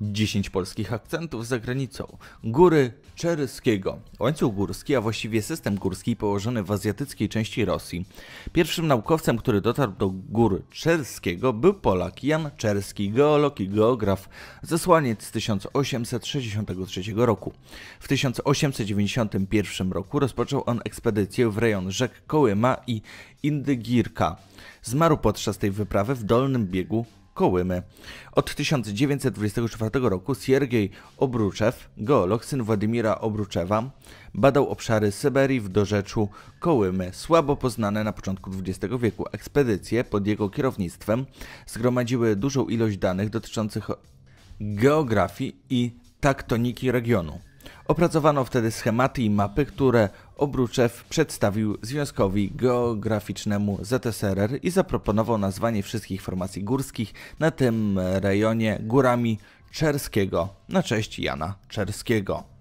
10 polskich akcentów za granicą. Góry Czerskiego. Łańcuch górski, a właściwie system górski położony w azjatyckiej części Rosji. Pierwszym naukowcem, który dotarł do gór Czerskiego był Polak Jan Czerski, geolog i geograf, zesłaniec z 1863 roku. W 1891 roku rozpoczął on ekspedycję w rejon rzek Kołyma i Indygirka. Zmarł podczas tej wyprawy w dolnym biegu Kołymy. Od 1924 roku Siergiej Obruczew, geolog syn Władimira Obruczewa, badał obszary Syberii w dorzeczu Kołymy, słabo poznane na początku XX wieku. Ekspedycje pod jego kierownictwem zgromadziły dużą ilość danych dotyczących geografii i taktoniki regionu. Opracowano wtedy schematy i mapy, które Obruczew przedstawił Związkowi Geograficznemu ZSRR i zaproponował nazwanie wszystkich formacji górskich na tym rejonie górami Czerskiego na cześć Jana Czerskiego.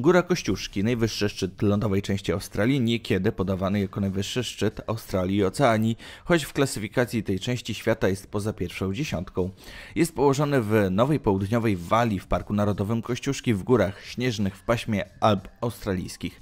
Góra Kościuszki, najwyższy szczyt lądowej części Australii, niekiedy podawany jako najwyższy szczyt Australii i Oceanii, choć w klasyfikacji tej części świata jest poza pierwszą dziesiątką. Jest położony w Nowej Południowej Walii w Parku Narodowym Kościuszki w górach śnieżnych w paśmie Alp Australijskich.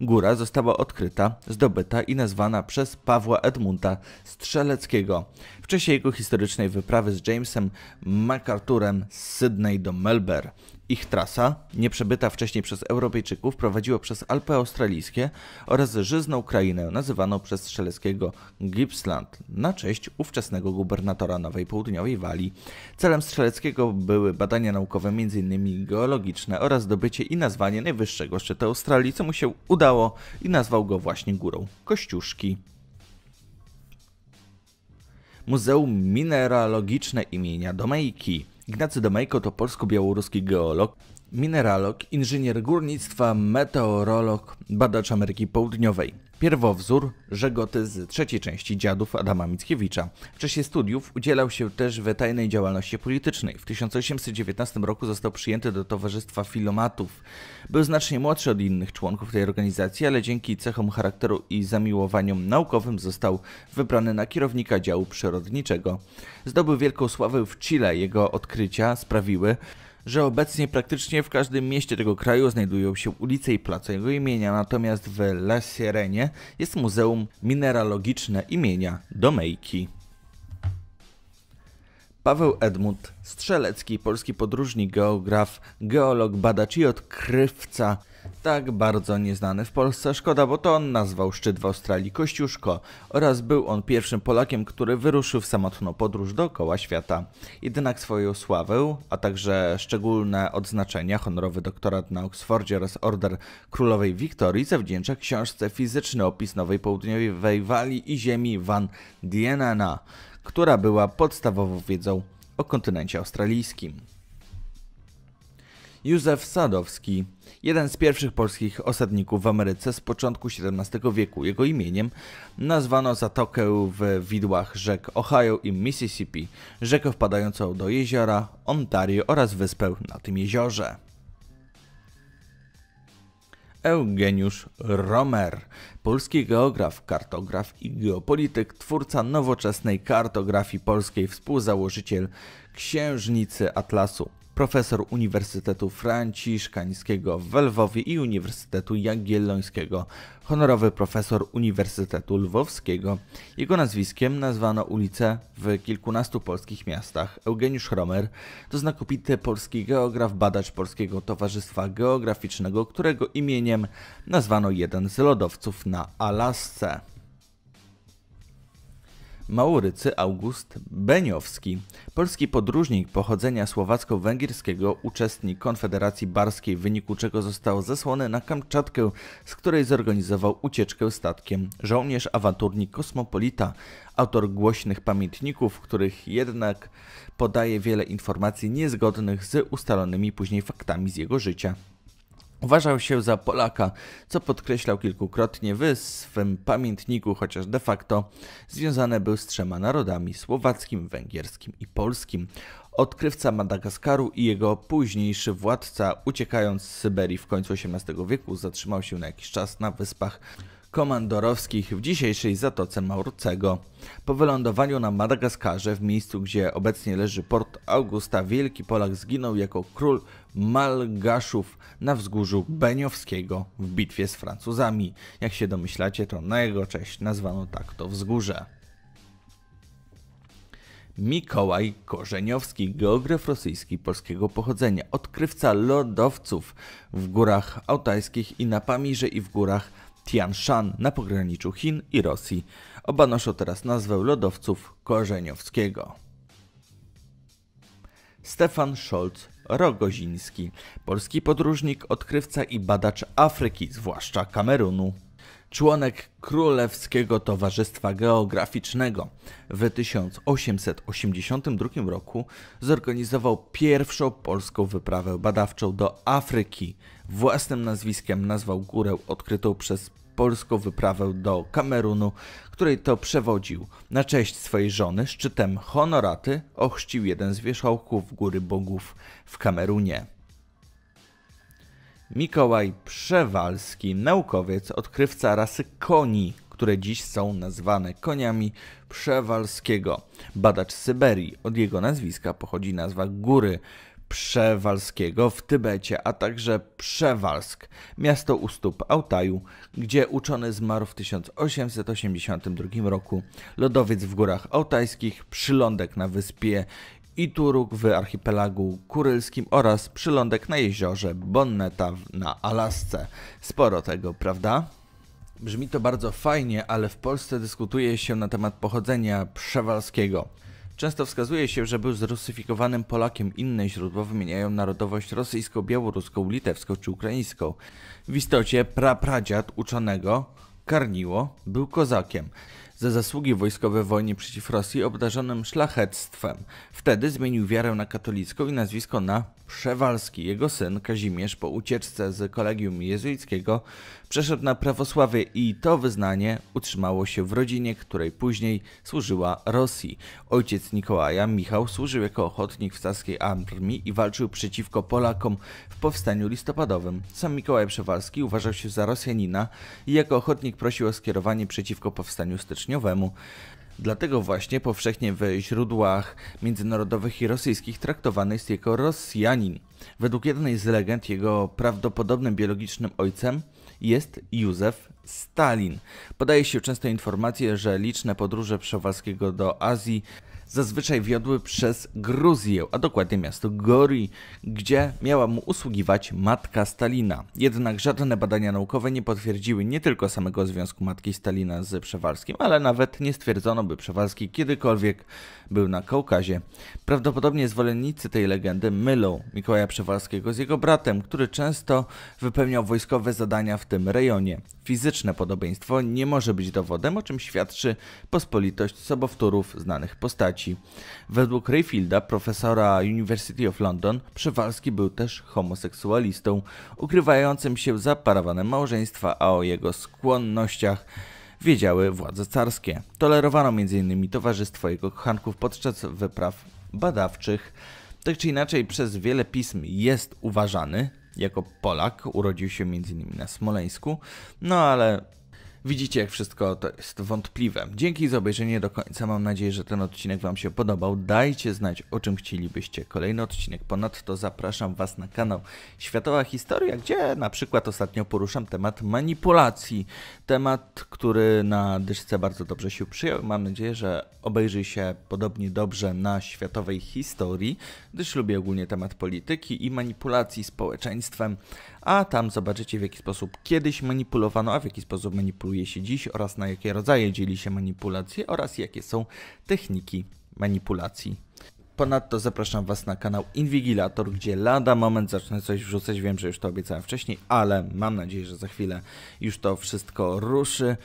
Góra została odkryta, zdobyta i nazwana przez Pawła Edmunda Strzeleckiego w czasie jego historycznej wyprawy z Jamesem MacArthurem z Sydney do Melbourne. Ich trasa, nieprzebyta wcześniej przez Europejczyków, prowadziła przez Alpy Australijskie oraz żyzną krainę nazywaną przez Strzeleckiego Gippsland na cześć ówczesnego gubernatora Nowej Południowej Walii. Celem Strzeleckiego były badania naukowe m.in. geologiczne oraz zdobycie i nazwanie najwyższego szczytu Australii, co mu się udało i nazwał go właśnie górą Kościuszki. Muzeum Mineralogiczne imienia Domejki Ignacy Domejko to polsko-białoruski geolog, mineralog, inżynier górnictwa, meteorolog, badacz Ameryki Południowej. Pierwowzór Żegoty z trzeciej części Dziadów Adama Mickiewicza. W czasie studiów udzielał się też w tajnej działalności politycznej. W 1819 roku został przyjęty do Towarzystwa Filomatów. Był znacznie młodszy od innych członków tej organizacji, ale dzięki cechom charakteru i zamiłowaniom naukowym został wybrany na kierownika działu przyrodniczego. Zdobył wielką sławę w Chile. Jego odkrycia sprawiły, że obecnie praktycznie w każdym mieście tego kraju znajdują się ulice i place jego imienia, natomiast w La jest Muzeum Mineralogiczne imienia Domejki. Paweł Edmund, strzelecki polski podróżnik, geograf, geolog, badacz i odkrywca tak bardzo nieznany w Polsce. Szkoda, bo to on nazwał szczyt w Australii Kościuszko oraz był on pierwszym Polakiem, który wyruszył w samotną podróż dookoła świata. Jednak swoją sławę, a także szczególne odznaczenia, honorowy doktorat na Oksfordzie oraz order królowej Wiktorii zawdzięcza książce Fizyczny opis Nowej Południowej Walii i ziemi Van Dienena, która była podstawową wiedzą o kontynencie australijskim. Józef Sadowski, jeden z pierwszych polskich osadników w Ameryce z początku XVII wieku. Jego imieniem nazwano zatokę w widłach rzek Ohio i Mississippi, rzekę wpadającą do jeziora Ontario oraz wyspę na tym jeziorze. Eugeniusz Romer, polski geograf, kartograf i geopolityk, twórca nowoczesnej kartografii polskiej, współzałożyciel Księżnicy Atlasu profesor Uniwersytetu Franciszkańskiego w Lwowie i Uniwersytetu Jagiellońskiego, honorowy profesor Uniwersytetu Lwowskiego. Jego nazwiskiem nazwano ulice w kilkunastu polskich miastach. Eugeniusz Romer to znakomity polski geograf, badacz Polskiego Towarzystwa Geograficznego, którego imieniem nazwano jeden z lodowców na Alasce. Maurycy August Beniowski, polski podróżnik pochodzenia słowacko-węgierskiego, uczestnik Konfederacji Barskiej, w wyniku czego został zesłany na Kamczatkę, z której zorganizował ucieczkę statkiem, żołnierz, awanturnik, kosmopolita, autor głośnych pamiętników, których jednak podaje wiele informacji niezgodnych z ustalonymi później faktami z jego życia. Uważał się za Polaka, co podkreślał kilkukrotnie w swym pamiętniku, chociaż de facto związany był z trzema narodami słowackim, węgierskim i polskim. Odkrywca Madagaskaru i jego późniejszy władca, uciekając z Syberii w końcu XVIII wieku, zatrzymał się na jakiś czas na wyspach komandorowskich w dzisiejszej Zatoce Maurcego. Po wylądowaniu na Madagaskarze, w miejscu gdzie obecnie leży port Augusta, wielki Polak zginął jako król Malgaszów na wzgórzu Beniowskiego w bitwie z Francuzami. Jak się domyślacie, to na jego cześć nazwano tak to wzgórze. Mikołaj Korzeniowski, geograf rosyjski polskiego pochodzenia, odkrywca lodowców w górach altajskich i na Pamirze i w górach Tian Shan na pograniczu Chin i Rosji. Oba noszą teraz nazwę lodowców Korzeniowskiego. Stefan Scholz Rogoziński, polski podróżnik, odkrywca i badacz Afryki, zwłaszcza Kamerunu członek Królewskiego Towarzystwa Geograficznego. W 1882 roku zorganizował pierwszą polską wyprawę badawczą do Afryki. Własnym nazwiskiem nazwał górę odkrytą przez polską wyprawę do Kamerunu, której to przewodził. Na cześć swojej żony szczytem honoraty ochrzcił jeden z wierzchołków Góry Bogów w Kamerunie. Mikołaj Przewalski, naukowiec, odkrywca rasy koni, które dziś są nazwane koniami Przewalskiego. Badacz Syberii, od jego nazwiska pochodzi nazwa góry Przewalskiego w Tybecie, a także Przewalsk, miasto u stóp Altaju, gdzie uczony zmarł w 1882 roku. Lodowiec w górach altajskich, przylądek na wyspie i Turuk w archipelagu kurylskim oraz przylądek na jeziorze Bonneta na Alasce. Sporo tego, prawda? Brzmi to bardzo fajnie, ale w Polsce dyskutuje się na temat pochodzenia przewalskiego. Często wskazuje się, że był zrusyfikowanym Polakiem. Inne źródła wymieniają narodowość rosyjską, białoruską, litewską czy ukraińską. W istocie prapradziad uczonego Karniło był kozakiem za zasługi wojskowe w wojnie przeciw Rosji obdarzonym szlachectwem. Wtedy zmienił wiarę na katolicką i nazwisko na Przewalski. Jego syn Kazimierz po ucieczce z kolegium jezuickiego Przeszedł na prawosławie i to wyznanie utrzymało się w rodzinie, której później służyła Rosji. Ojciec Nikołaja, Michał, służył jako ochotnik w saskiej armii i walczył przeciwko Polakom w powstaniu listopadowym. Sam Mikołaj Przewalski uważał się za Rosjanina i jako ochotnik prosił o skierowanie przeciwko powstaniu styczniowemu. Dlatego właśnie powszechnie w źródłach międzynarodowych i rosyjskich traktowany jest jako Rosjanin. Według jednej z legend jego prawdopodobnym biologicznym ojcem jest Józef Stalin. Podaje się często informację, że liczne podróże Przewalskiego do Azji zazwyczaj wiodły przez Gruzję, a dokładnie miasto Gori, gdzie miała mu usługiwać matka Stalina. Jednak żadne badania naukowe nie potwierdziły nie tylko samego związku matki Stalina z Przewalskim, ale nawet nie stwierdzono, by Przewalski kiedykolwiek był na Kaukazie. Prawdopodobnie zwolennicy tej legendy mylą Mikołaja Przewalskiego z jego bratem, który często wypełniał wojskowe zadania w tym rejonie. Fizyczne podobieństwo nie może być dowodem, o czym świadczy pospolitość sobowtórów znanych postaci. Według Rayfielda, profesora University of London, Przewalski był też homoseksualistą, ukrywającym się za parawanem małżeństwa, a o jego skłonnościach wiedziały władze carskie. Tolerowano m.in. towarzystwo jego kochanków podczas wypraw badawczych. Tak czy inaczej, przez wiele pism jest uważany jako Polak, urodził się m.in. na Smoleńsku, no ale Widzicie, jak wszystko to jest wątpliwe. Dzięki za obejrzenie do końca. Mam nadzieję, że ten odcinek Wam się podobał. Dajcie znać, o czym chcielibyście kolejny odcinek. Ponadto zapraszam Was na kanał Światowa Historia, gdzie na przykład ostatnio poruszam temat manipulacji. Temat, który na dyszce bardzo dobrze się przyjął. Mam nadzieję, że obejrzy się podobnie dobrze na Światowej Historii, gdyż lubię ogólnie temat polityki i manipulacji społeczeństwem a tam zobaczycie w jaki sposób kiedyś manipulowano, a w jaki sposób manipuluje się dziś oraz na jakie rodzaje dzieli się manipulacje oraz jakie są techniki manipulacji. Ponadto zapraszam Was na kanał Invigilator, gdzie lada moment zacznę coś wrzucać. Wiem, że już to obiecałem wcześniej, ale mam nadzieję, że za chwilę już to wszystko ruszy.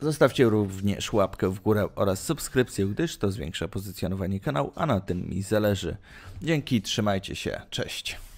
Zostawcie również łapkę w górę oraz subskrypcję, gdyż to zwiększa pozycjonowanie kanału, a na tym mi zależy. Dzięki, trzymajcie się, cześć.